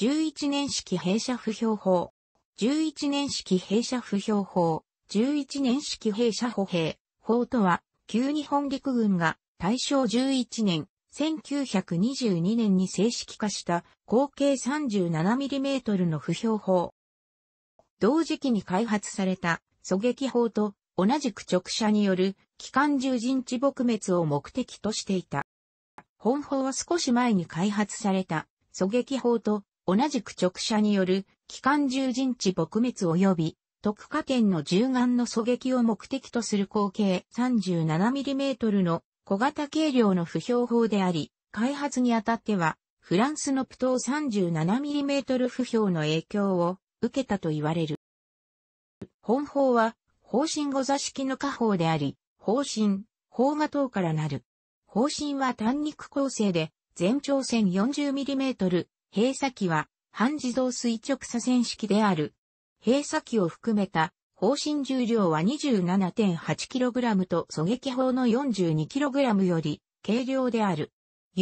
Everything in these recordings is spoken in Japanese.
11年式弊社不評法。11年式弊社不評法。11年式弊社歩兵法とは、旧日本陸軍が大正11年、1922年に正式化した合計 37mm の不評法。同時期に開発された狙撃砲と同じく直射による機関銃陣地撲滅を目的としていた。本砲は少し前に開発された狙撃砲と同じく直射による機関銃陣地撲滅及び特化点の銃眼の狙撃を目的とする口径 37mm の小型軽量の不評法であり、開発にあたってはフランスのプトー 37mm 不評の影響を受けたと言われる。本法は方針後座式の下法であり、方針、方が等からなる。方針は単肉構成で全長線4 0 m m 閉鎖機は半自動垂直左遷式である。閉鎖機を含めた方針重量は 27.8kg と狙撃砲の 42kg より軽量である。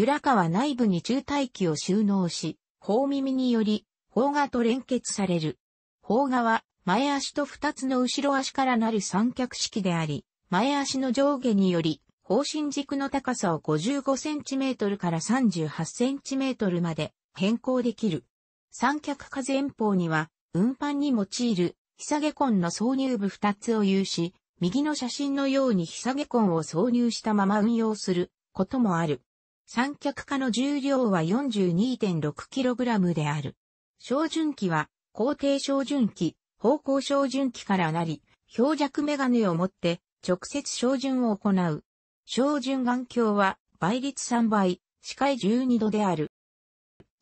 らかは内部に中体器を収納し、砲耳により砲画と連結される。砲画は前足と二つの後ろ足からなる三脚式であり、前足の上下により方針軸の高さを 55cm から 38cm まで変更できる。三脚化前方には、運搬に用いる、ひさげ根の挿入部2つを有し、右の写真のようにひさげ根を挿入したまま運用することもある。三脚化の重量は 42.6kg である。照準器は、工程照準器、方向照準器からなり、標弱メガネを持って直接照準を行う。照準眼鏡は倍率3倍、視界12度である。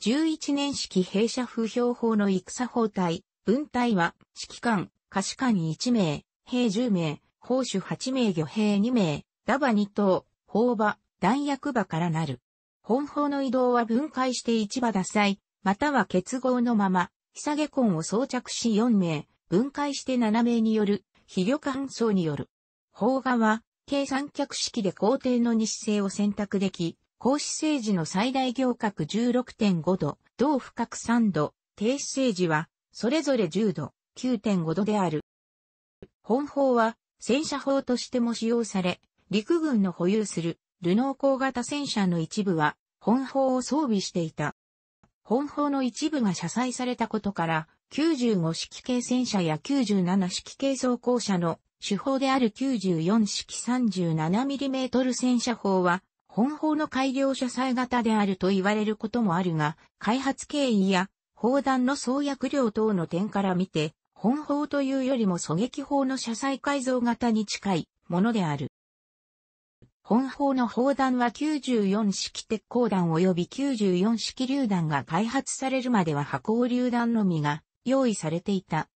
11年式弊社風評法の戦法隊、分隊は、指揮官、下士官1名、兵10名、砲手8名魚兵2名、ラバ2頭、砲馬、弾薬馬からなる。本砲の移動は分解して市場脱災、または結合のまま、ひさげ根を装着し4名、分解して7名による、肥料搬送による。砲画は、計三脚式で皇帝の日程を選択でき、高姿勢時の最大行角16.5度、同深角3度、低姿勢時は、それぞれ10度、9.5度である。本砲は、戦車砲としても使用され、陸軍の保有する、ルノー工型戦車の一部は、本砲を装備していた。本砲の一部が車載されたことから、95式系戦車や97式系装甲車の手法である94式 37mm 戦車砲は本砲の改良車載型であると言われることもあるが、開発経緯や砲弾の創薬量等の点から見て、本砲というよりも狙撃砲の車載改造型に近いものである。本砲の砲弾は94式鉄鋼弾及び94式榴弾が開発されるまでは波光榴弾のみが用意されていた。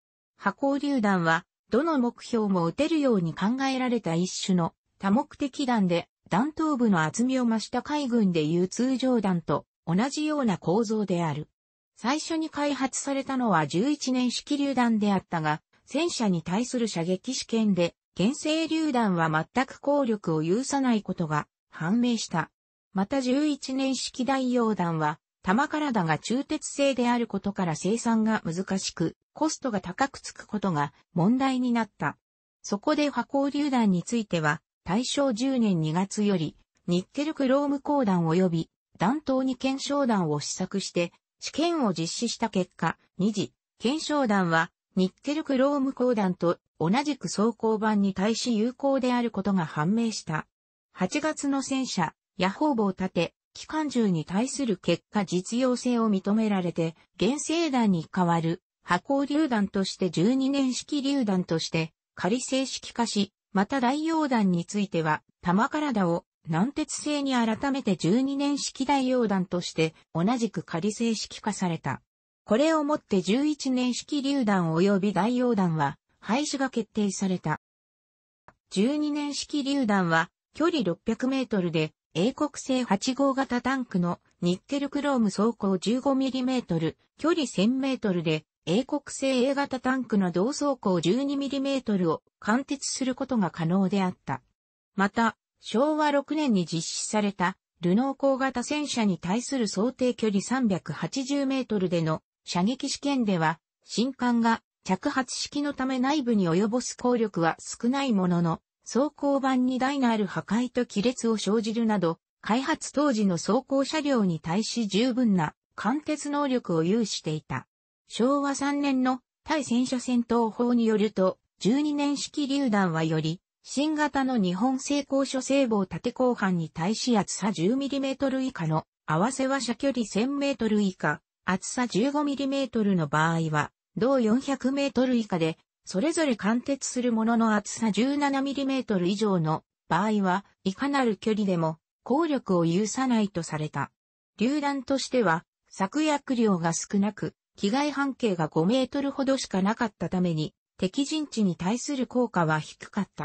波光榴弾はどの目標も撃てるように考えられた一種の多目的弾で弾頭部の厚みを増した海軍でいう通常弾と同じような構造である。最初に開発されたのは11年式榴弾であったが、戦車に対する射撃試験で、原生榴弾は全く効力を有さないことが判明した。また11年式代用弾は、弾体が中鉄製であることから生産が難しく、コストが高くつくことが問題になった。そこで破鋼榴弾については、大正10年2月より、ニッケルクローム鉱団及び弾頭に検証団を試作して、試験を実施した結果、2次、検証団は、ニッケルクローム鉱団と同じく装甲板に対し有効であることが判明した。8月の戦車、野ボを立て、機関銃に対する結果実用性を認められて、原生弾に代わる、箱榴弾として12年式榴弾として、仮正式化し、また大溶弾については、玉体を軟鉄製に改めて12年式大溶弾として同じく仮正式化された。これをもって11年式榴弾及び大溶弾は廃止が決定された。12年式榴弾は距離600メートルで英国製8号型タンクのニッケルクローム走行 15mm 距離1 0 0 0ルで英国製 A 型タンクの同装甲 12mm を貫徹することが可能であった。また、昭和6年に実施された、ルノー工型戦車に対する想定距離380メートルでの射撃試験では、新艦が着発式のため内部に及ぼす効力は少ないものの、装甲板に台のある破壊と亀裂を生じるなど、開発当時の装甲車両に対し十分な貫徹能力を有していた。昭和3年の対戦車戦闘法によると、12年式榴弾はより、新型の日本製鋼所制棒縦後半に対し厚さ 10mm 以下の、合わせは射距離 1000m 以下、厚さ 15mm の場合は、同 400m 以下で、それぞれ貫徹するものの厚さ 17mm 以上の場合は、いかなる距離でも、効力を有さないとされた。榴弾としては、作薬量が少なく、機外半径が5メートルほどしかなかったために、敵陣地に対する効果は低かった。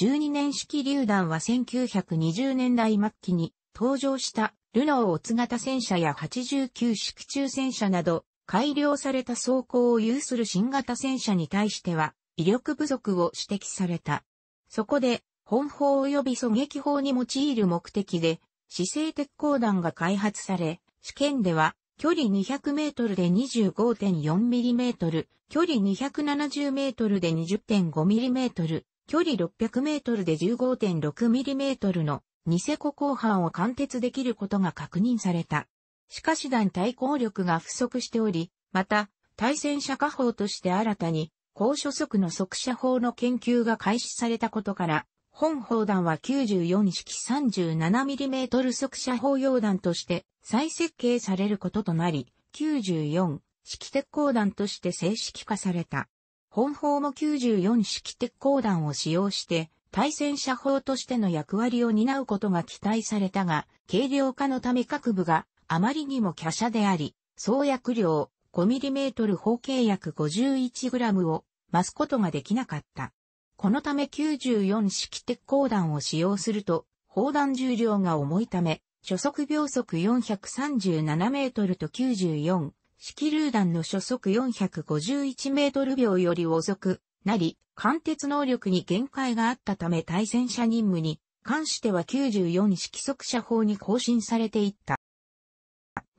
12年式榴弾は1920年代末期に登場したルノーオツ型戦車や89式中戦車など改良された装甲を有する新型戦車に対しては威力不足を指摘された。そこで本砲及び狙撃砲に用いる目的で姿勢鉄鋼弾が開発され試験では距離200メートルで2 5 4トル、距離270メートルで2 0 5トル、距離600メートルで1 5 6トルのニセコ鋼板を貫徹できることが確認された。しかし弾対抗力が不足しており、また、対戦車火砲として新たに、高所速の速射砲の研究が開始されたことから、本砲弾は94式 37mm 速射砲用弾として再設計されることとなり、94式鉄鋼弾として正式化された。本砲も94式鉄鋼弾を使用して、対戦車砲としての役割を担うことが期待されたが、軽量化のため各部があまりにも華奢であり、創薬量 5mm 砲径約 51g を増すことができなかった。このため94式鉄鋼弾を使用すると、砲弾重量が重いため、初速秒速437メートルと94式榴弾の初速451メートル秒より遅くなり、貫徹能力に限界があったため対戦車任務に関しては94式速射砲に更新されていった。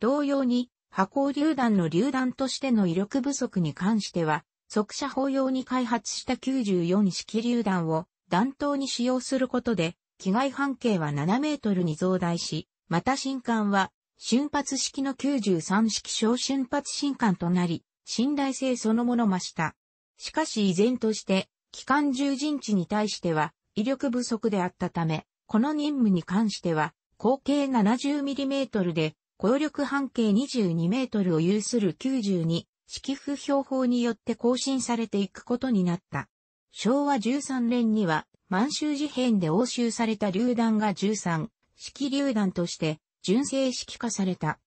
同様に、破鋼榴弾の榴弾としての威力不足に関しては、即射砲用に開発した94式榴弾を弾頭に使用することで、機外半径は7メートルに増大し、また新艦は瞬発式の93式小瞬発新艦となり、信頼性そのもの増した。しかし依然として、機関重陣地に対しては威力不足であったため、この任務に関しては、口径 70mm で、効力半径 22m を有する92式譜標法によって更新されていくことになった。昭和13年には満州事変で押収された榴弾が13、式榴弾として純正式化された。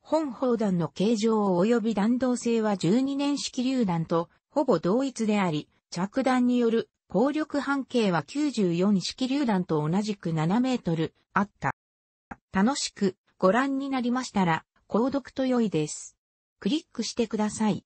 本砲弾の形状及び弾道性は12年式榴弾とほぼ同一であり、着弾による効力半径は94式榴弾と同じく7メートルあった。楽しくご覧になりましたら、購読と良いです。クリックしてください。